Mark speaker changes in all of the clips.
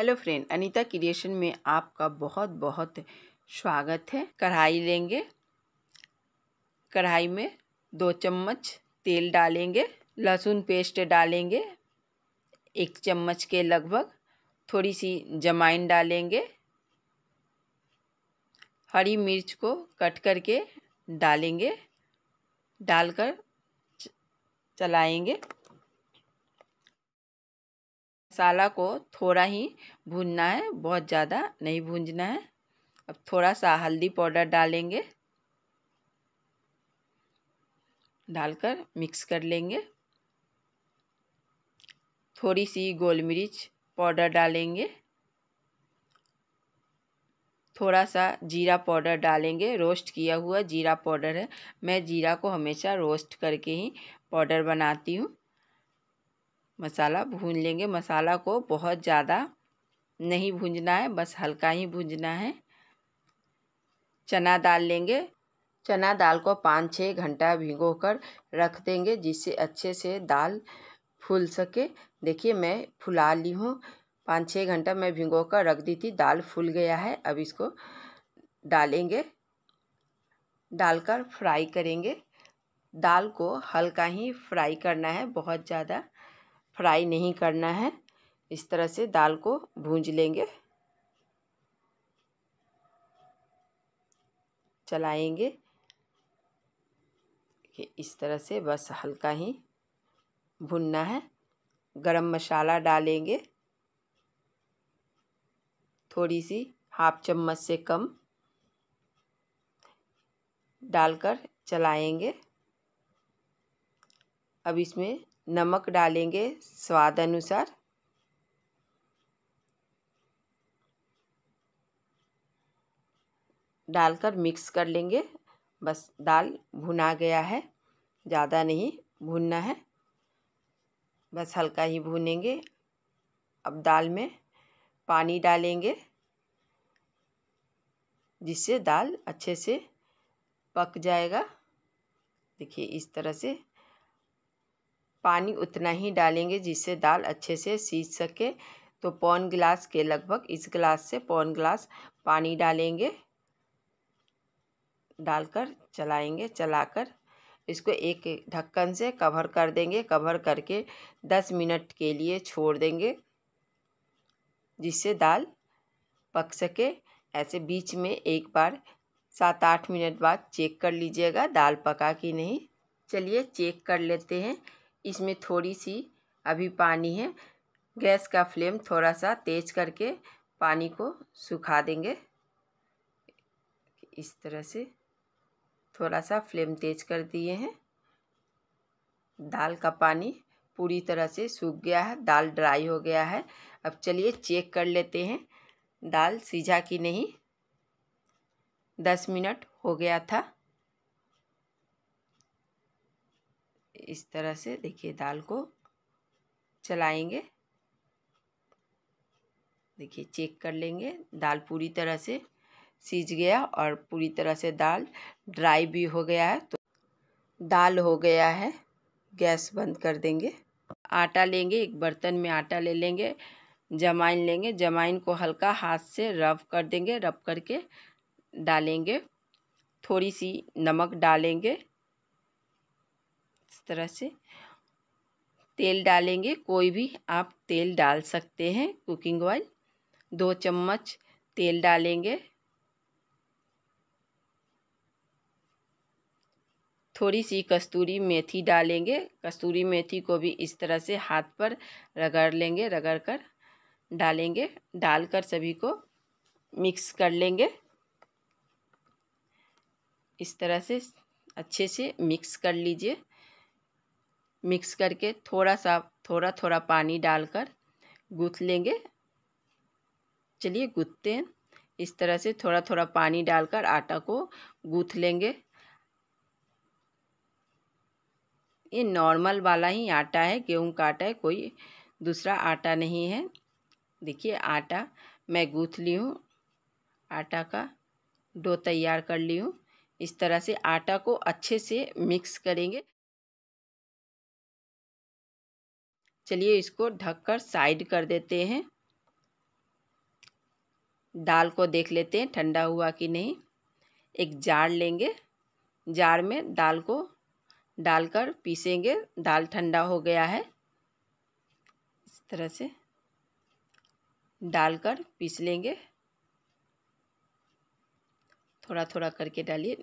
Speaker 1: hello friend Anita creation में आपका बहुत बहुत स्वागत है कढ़ाई लेंगे कढ़ाई में दो चम्मच तेल डालेंगे लहसुन पेस्ट डालेंगे एक चम्मच के लगभग थोड़ी सी जमाइन डालेंगे हरी मिर्च को कट करके डालेंगे डालकर चलाएंगे मसाला को थोड़ा ही भूनना है बहुत ज़्यादा नहीं भूनना है अब थोड़ा सा हल्दी पाउडर डालेंगे डालकर मिक्स कर लेंगे थोड़ी सी गोल मिर्च पाउडर डालेंगे थोड़ा सा जीरा पाउडर डालेंगे रोस्ट किया हुआ जीरा पाउडर है मैं जीरा को हमेशा रोस्ट करके ही पाउडर बनाती हूँ मसाला भून लेंगे मसाला को बहुत ज़्यादा नहीं भूंजना है बस हल्का ही भूंजना है चना दाल लेंगे चना दाल को पाँच छः घंटा भिगो कर रख देंगे जिससे अच्छे से दाल फूल सके देखिए मैं फुला ली हूँ पाँच छः घंटा मैं भिगो कर रख दी थी दाल फूल गया है अब इसको डालेंगे डालकर फ्राई करेंगे दाल को हल्का ही फ्राई करना है बहुत ज़्यादा फ्राई नहीं करना है इस तरह से दाल को भूंज लेंगे चलाएंगे कि इस तरह से बस हल्का ही भुनना है गरम मसाला डालेंगे थोड़ी सी हाफ चम्मच से कम डालकर चलाएंगे अब इसमें नमक डालेंगे स्वाद अनुसार डालकर मिक्स कर लेंगे बस दाल भुना गया है ज़्यादा नहीं भूनना है बस हल्का ही भूनेंगे अब दाल में पानी डालेंगे जिससे दाल अच्छे से पक जाएगा देखिए इस तरह से पानी उतना ही डालेंगे जिससे दाल अच्छे से सीज सके तो पौन गिलास के लगभग इस गिलास से पौन गिलास पानी डालेंगे डालकर चलाएंगे चलाकर इसको एक ढक्कन से कवर कर देंगे कवर करके दस मिनट के लिए छोड़ देंगे जिससे दाल पक सके ऐसे बीच में एक बार सात आठ मिनट बाद चेक कर लीजिएगा दाल पका कि नहीं चलिए चेक कर लेते हैं इसमें थोड़ी सी अभी पानी है गैस का फ्लेम थोड़ा सा तेज करके पानी को सुखा देंगे इस तरह से थोड़ा सा फ्लेम तेज कर दिए हैं दाल का पानी पूरी तरह से सूख गया है दाल ड्राई हो गया है अब चलिए चेक कर लेते हैं दाल सीझा कि नहीं दस मिनट हो गया था इस तरह से देखिए दाल को चलाएंगे देखिए चेक कर लेंगे दाल पूरी तरह से सीज गया और पूरी तरह से दाल ड्राई भी हो गया है तो दाल हो गया है गैस बंद कर देंगे आटा लेंगे एक बर्तन में आटा ले लेंगे जमाइन लेंगे जमाइन को हल्का हाथ से रब कर देंगे रब करके डालेंगे थोड़ी सी नमक डालेंगे इस तरह से तेल डालेंगे कोई भी आप तेल डाल सकते हैं कुकिंग ऑयल दो चम्मच तेल डालेंगे थोड़ी सी कस्तूरी मेथी डालेंगे कस्तूरी मेथी को भी इस तरह से हाथ पर रगड़ लेंगे रगड़ कर डालेंगे डालकर सभी को मिक्स कर लेंगे इस तरह से अच्छे से मिक्स कर लीजिए मिक्स करके थोड़ा सा थोड़ा थोड़ा पानी डालकर गूँथ लेंगे चलिए गूँथते हैं इस तरह से थोड़ा थोड़ा पानी डालकर आटा को गूँथ लेंगे ये नॉर्मल वाला ही आटा है गेहूं का आटा है कोई दूसरा आटा नहीं है देखिए आटा मैं गूँथ ली हूँ आटा का डो तैयार कर ली हूँ इस तरह से आटा को अच्छे से मिक्स करेंगे चलिए इसको ढककर साइड कर देते हैं दाल को देख लेते हैं ठंडा हुआ कि नहीं एक जार लेंगे जार में दाल को डालकर पीसेंगे दाल ठंडा हो गया है इस तरह से डालकर पीस लेंगे थोड़ा थोड़ा करके डालिए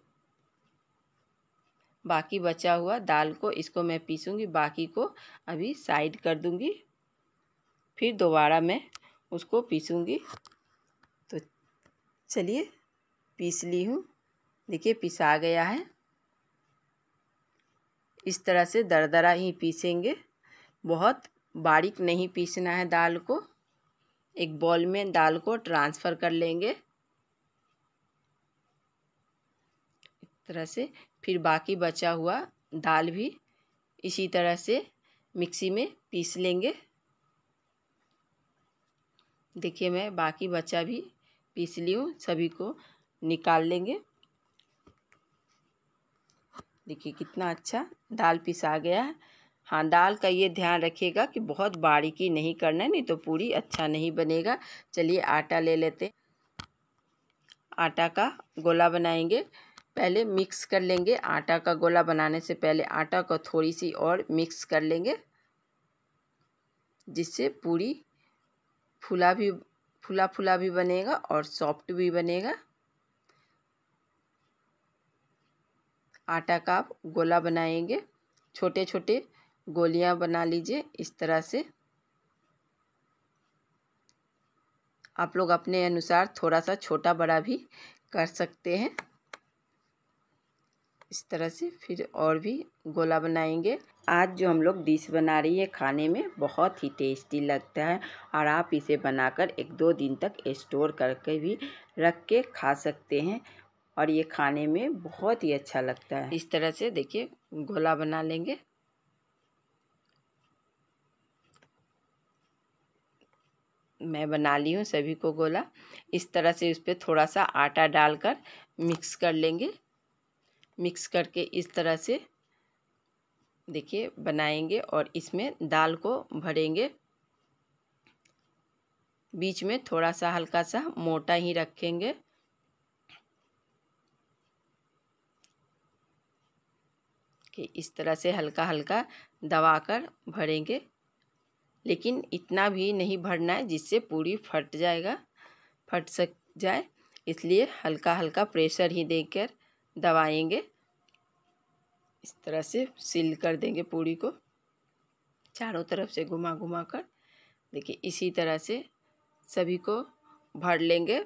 Speaker 1: बाकी बचा हुआ दाल को इसको मैं पीसूँगी बाकी को अभी साइड कर दूँगी फिर दोबारा मैं उसको पीसूंगी तो चलिए पीस ली हूँ देखिए पिसा गया है इस तरह से दरदरा ही पीसेंगे बहुत बारीक नहीं पीसना है दाल को एक बॉल में दाल को ट्रांसफ़र कर लेंगे तरह से फिर बाकी बचा हुआ दाल भी इसी तरह से मिक्सी में पीस लेंगे देखिए मैं बाकी बचा भी पीस ली हूँ सभी को निकाल लेंगे देखिए कितना अच्छा दाल पिसा गया है हाँ दाल का ये ध्यान रखिएगा कि बहुत बारीकी नहीं करना है नहीं तो पूरी अच्छा नहीं बनेगा चलिए आटा ले लेते आटा का गोला बनाएंगे पहले मिक्स कर लेंगे आटा का गोला बनाने से पहले आटा को थोड़ी सी और मिक्स कर लेंगे जिससे पूरी फुला भी फुला फुला भी बनेगा और सॉफ्ट भी बनेगा आटा का आप गोला बनाएंगे छोटे छोटे गोलियां बना लीजिए इस तरह से आप लोग अपने अनुसार थोड़ा सा छोटा बड़ा भी कर सकते हैं इस तरह से फिर और भी गोला बनाएंगे आज जो हम लोग डिश बना रही है खाने में बहुत ही टेस्टी लगता है और आप इसे बनाकर एक दो दिन तक स्टोर करके भी रख के खा सकते हैं और ये खाने में बहुत ही अच्छा लगता है इस तरह से देखिए गोला बना लेंगे मैं बना ली हूँ सभी को गोला इस तरह से उस पर थोड़ा सा आटा डालकर मिक्स कर लेंगे मिक्स करके इस तरह से देखिए बनाएंगे और इसमें दाल को भरेंगे बीच में थोड़ा सा हल्का सा मोटा ही रखेंगे कि इस तरह से हल्का हल्का दबा कर भरेंगे लेकिन इतना भी नहीं भरना है जिससे पूरी फट जाएगा फट सक जाए इसलिए हल्का हल्का प्रेशर ही देकर दबाएंगे इस तरह से सील कर देंगे पूड़ी को चारों तरफ से घुमा घुमा कर देखिए इसी तरह से सभी को भर लेंगे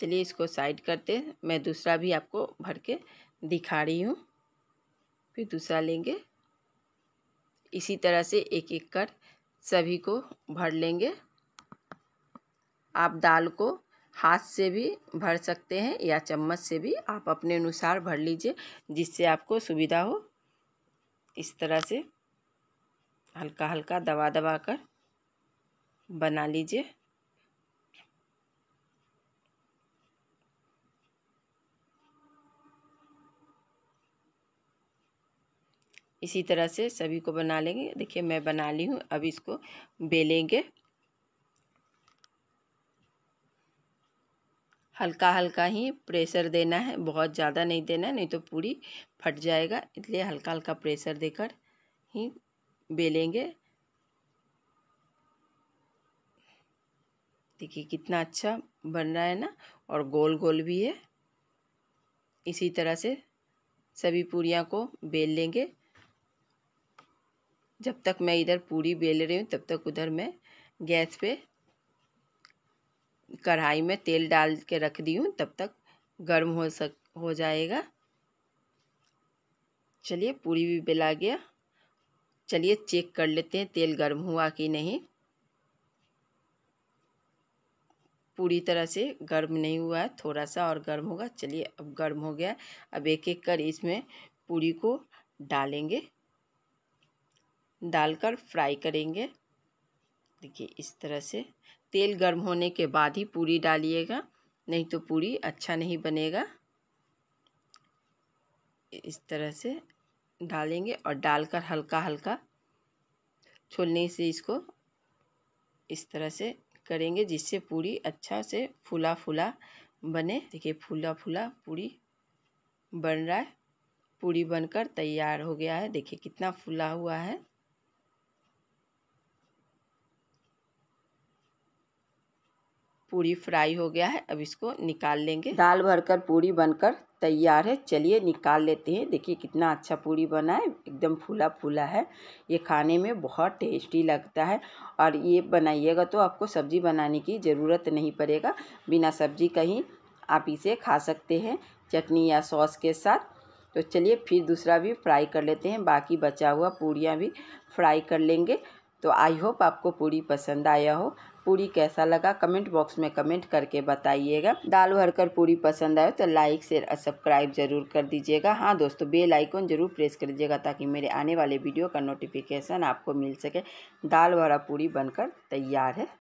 Speaker 1: चलिए इसको साइड करते मैं दूसरा भी आपको भर के दिखा रही हूँ फिर दूसरा लेंगे इसी तरह से एक एक कर सभी को भर लेंगे आप दाल को हाथ से भी भर सकते हैं या चम्मच से भी आप अपने अनुसार भर लीजिए जिससे आपको सुविधा हो इस तरह से हल्का हल्का दबा दबा कर बना लीजिए इसी तरह से सभी को बना लेंगे देखिए मैं बना ली हूँ अब इसको बेलेंगे हल्का हल्का ही प्रेशर देना है बहुत ज़्यादा नहीं देना है नहीं तो पूरी फट जाएगा इसलिए हल्का हल्का प्रेशर देकर ही बेलेंगे देखिए कितना अच्छा बन रहा है ना और गोल गोल भी है इसी तरह से सभी पूरियाँ को बेल लेंगे जब तक मैं इधर पूरी बेल रही हूँ तब तक उधर मैं गैस पे कढ़ाई में तेल डाल के रख दी हूँ तब तक गर्म हो सक हो जाएगा चलिए पूरी भी बेला गया चलिए चेक कर लेते हैं तेल गर्म हुआ कि नहीं पूरी तरह से गर्म नहीं हुआ है थोड़ा सा और गर्म होगा चलिए अब गर्म हो गया अब एक एक कर इसमें पूरी को डालेंगे डालकर फ्राई करेंगे देखिए इस तरह से तेल गर्म होने के बाद ही पूरी डालिएगा नहीं तो पूरी अच्छा नहीं बनेगा इस तरह से डालेंगे और डालकर हल्का हल्का छोलने से इसको इस तरह से करेंगे जिससे पूरी अच्छा से फूला फूला बने देखिए फूला फूला पूरी बन रहा है पूरी बनकर तैयार हो गया है देखिए कितना फूला हुआ है पूरी फ्राई हो गया है अब इसको निकाल लेंगे दाल भरकर पूरी बनकर तैयार है चलिए निकाल लेते हैं देखिए कितना अच्छा पूरी बना है एकदम फूला फूला है ये खाने में बहुत टेस्टी लगता है और ये बनाइएगा तो आपको सब्ज़ी बनाने की ज़रूरत नहीं पड़ेगा बिना सब्ज़ी कहीं आप इसे खा सकते हैं चटनी या सॉस के साथ तो चलिए फिर दूसरा भी फ्राई कर लेते हैं बाकी बचा हुआ पूड़ियाँ भी फ्राई कर लेंगे तो आई होप आपको पूरी पसंद आया हो पूरी कैसा लगा कमेंट बॉक्स में कमेंट करके बताइएगा दाल भरकर पूरी पसंद आए तो लाइक शेयर और सब्सक्राइब जरूर कर दीजिएगा हाँ दोस्तों बेल आइकन जरूर प्रेस कर दीजिएगा ताकि मेरे आने वाले वीडियो का नोटिफिकेशन आपको मिल सके दाल भरा पूरी बनकर तैयार है